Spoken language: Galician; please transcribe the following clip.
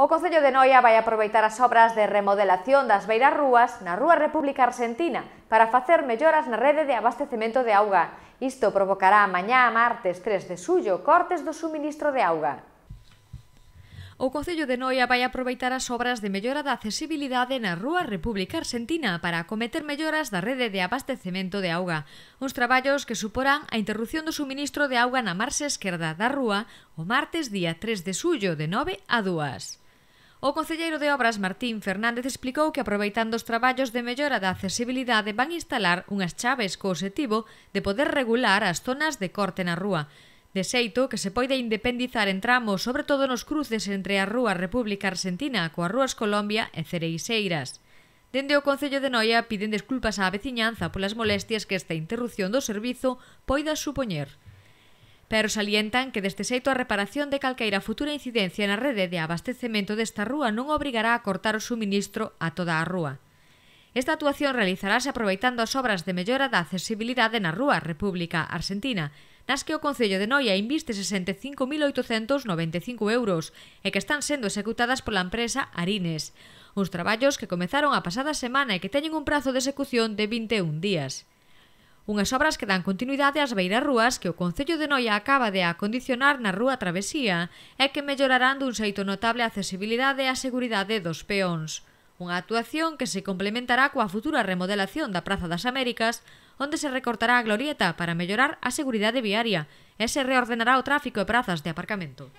O Concello de Noia vai aproveitar as obras de remodelación das beiras rúas na Rúa República Argentina para facer melloras na rede de abastecemento de auga. Isto provocará mañá martes 3 de xullo cortes do suministro de auga. O Concello de Noia vai aproveitar as obras de mellora da accesibilidade na Rúa República Argentina para acometer melloras da rede de abastecemento de auga. Uns traballos que suporán a interrupción do suministro de auga na marxa esquerda da rúa o martes día 3 de xullo de 9 a 2. O concelleiro de Obras Martín Fernández explicou que aproveitando os traballos de mellora da accesibilidade van instalar unhas chaves co objetivo de poder regular as zonas de corte na rúa. De xeito que se poide independizar en tramos, sobre todo nos cruces entre a Rúa República Argentina coa Rúas Colombia e Cereixeiras. Dende o Concello de Noia piden desculpas á veciñanza polas molestias que esta interrupción do servizo poida supoñer pero salientan que deste xeito a reparación de calqueira futura incidencia na rede de abastecemento desta rúa non obrigará a cortar o suministro a toda a rúa. Esta actuación realizarase aproveitando as obras de mellora da accesibilidade na rúa República Argentina, nas que o Concello de Noia inviste 65.895 euros e que están sendo executadas pola empresa Arines, uns traballos que comezaron a pasada semana e que teñen un prazo de execución de 21 días. Unhas obras que dan continuidade ás beiras rúas que o Concello de Noia acaba de acondicionar na Rúa Travesía e que mellorarán dun xeito notable a accesibilidade e a seguridade dos peóns. Unha actuación que se complementará coa futura remodelación da Praza das Américas, onde se recortará a glorieta para mellorar a seguridade viaria e se reordenará o tráfico e prazas de aparcamento.